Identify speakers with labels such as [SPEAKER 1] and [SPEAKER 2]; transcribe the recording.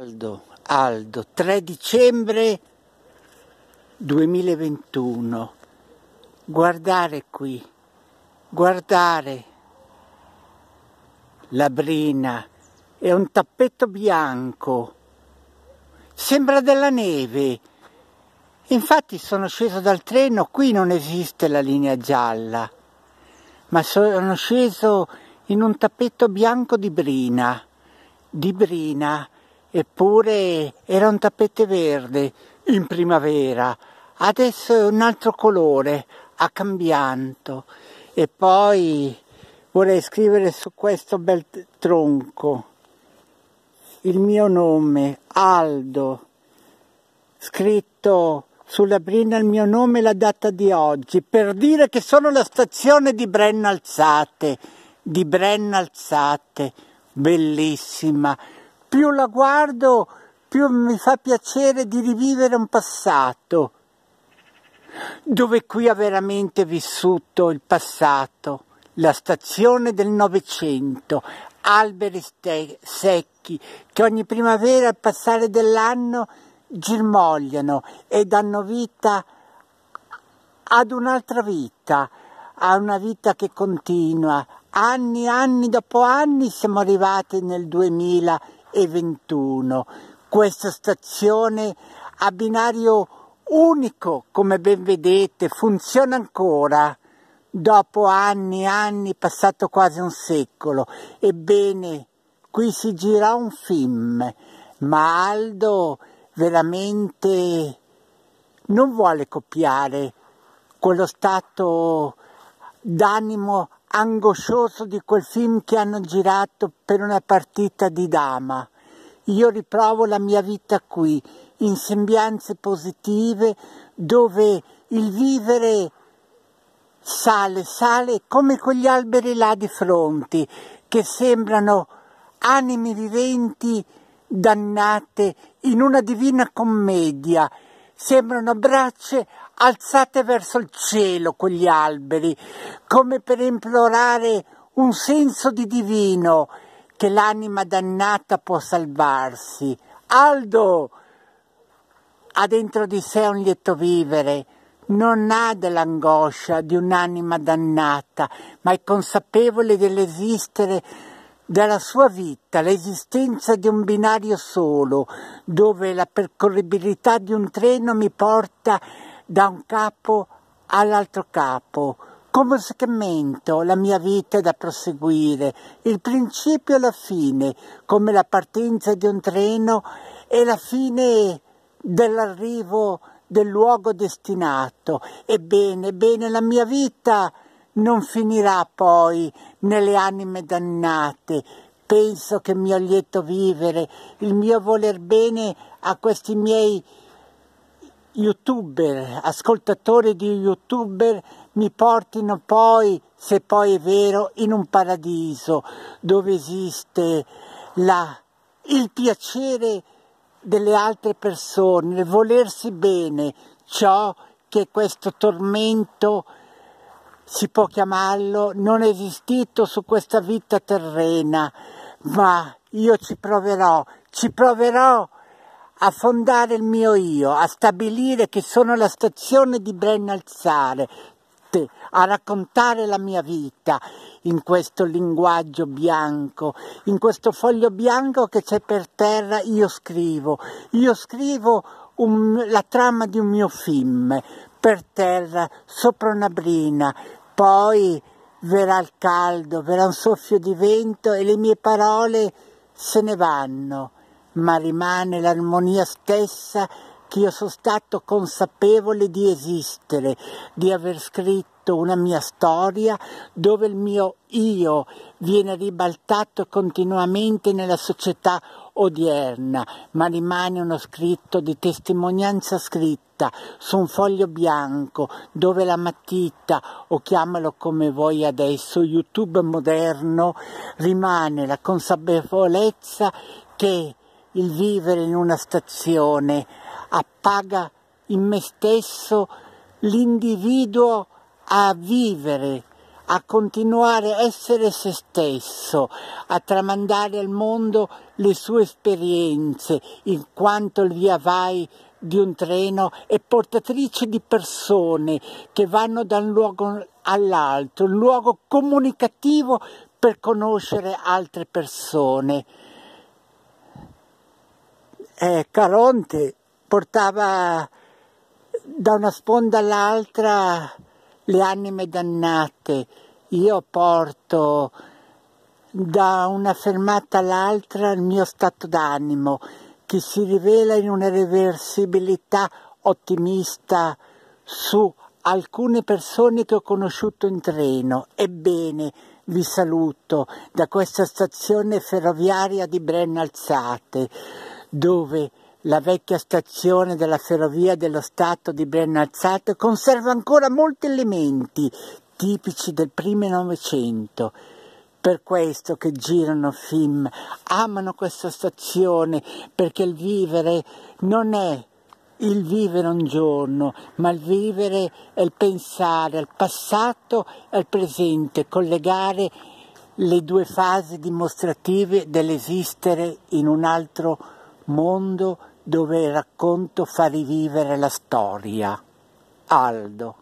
[SPEAKER 1] Aldo, Aldo, 3 dicembre 2021. Guardare qui, guardare la brina, è un tappeto bianco, sembra della neve. Infatti sono sceso dal treno, qui non esiste la linea gialla, ma sono sceso in un tappeto bianco di brina, di brina eppure era un tappeto verde in primavera, adesso è un altro colore, ha cambiato. E poi vorrei scrivere su questo bel tronco il mio nome, Aldo, scritto sulla brina il mio nome e la data di oggi, per dire che sono la stazione di Brenna Alzate, di Brenna Alzate, bellissima più la guardo, più mi fa piacere di rivivere un passato, dove qui ha veramente vissuto il passato, la stazione del Novecento, alberi secchi che ogni primavera al passare dell'anno germogliano e danno vita ad un'altra vita, a una vita che continua. Anni, anni dopo anni siamo arrivati nel 2000 e 21. Questa stazione a binario unico, come ben vedete, funziona ancora dopo anni e anni, passato quasi un secolo. Ebbene, qui si gira un film, ma Aldo veramente non vuole copiare quello stato d'animo angoscioso di quel film che hanno girato per una partita di dama. Io riprovo la mia vita qui, in sembianze positive, dove il vivere sale, sale come quegli alberi là di fronte, che sembrano anime viventi dannate in una divina commedia sembrano braccia alzate verso il cielo quegli alberi, come per implorare un senso di divino che l'anima dannata può salvarsi. Aldo ha dentro di sé un lieto vivere, non ha dell'angoscia di un'anima dannata, ma è consapevole dell'esistere dalla sua vita l'esistenza di un binario solo, dove la percorribilità di un treno mi porta da un capo all'altro capo, come un segmento la mia vita è da proseguire, il principio e la fine, come la partenza di un treno e la fine dell'arrivo del luogo destinato. Ebbene, bene, la mia vita non finirà poi nelle anime dannate. Penso che mio lieto vivere, il mio voler bene a questi miei youtuber, ascoltatori di youtuber, mi portino poi, se poi è vero, in un paradiso dove esiste la, il piacere delle altre persone, il volersi bene, ciò che questo tormento si può chiamarlo, non esistito su questa vita terrena, ma io ci proverò, ci proverò a fondare il mio io, a stabilire che sono la stazione di Brenna Alzare, a raccontare la mia vita in questo linguaggio bianco, in questo foglio bianco che c'è per terra, io scrivo, io scrivo un, la trama di un mio film, per terra, sopra una brina, poi verrà il caldo, verrà un soffio di vento e le mie parole se ne vanno, ma rimane l'armonia stessa che io sono stato consapevole di esistere, di aver scritto una mia storia dove il mio io viene ribaltato continuamente nella società odierna, ma rimane uno scritto di testimonianza scritta su un foglio bianco dove la matita, o chiamalo come vuoi adesso, YouTube moderno, rimane la consapevolezza che il vivere in una stazione appaga in me stesso l'individuo a vivere, a continuare a essere se stesso, a tramandare al mondo le sue esperienze, in quanto il via vai di un treno è portatrice di persone che vanno da un luogo all'altro, un luogo comunicativo per conoscere altre persone. Eh, Caronte portava da una sponda all'altra le anime dannate, io porto da una fermata all'altra il mio stato d'animo che si rivela in una reversibilità ottimista su alcune persone che ho conosciuto in treno. Ebbene, vi saluto da questa stazione ferroviaria di Brenna Alzate, dove la vecchia stazione della ferrovia dello Stato di Brenna conserva ancora molti elementi tipici del primo Novecento. Per questo che girano film, amano questa stazione, perché il vivere non è il vivere un giorno, ma il vivere è il pensare al passato e al presente, collegare le due fasi dimostrative dell'esistere in un altro mondo dove il racconto fa rivivere la storia. Aldo.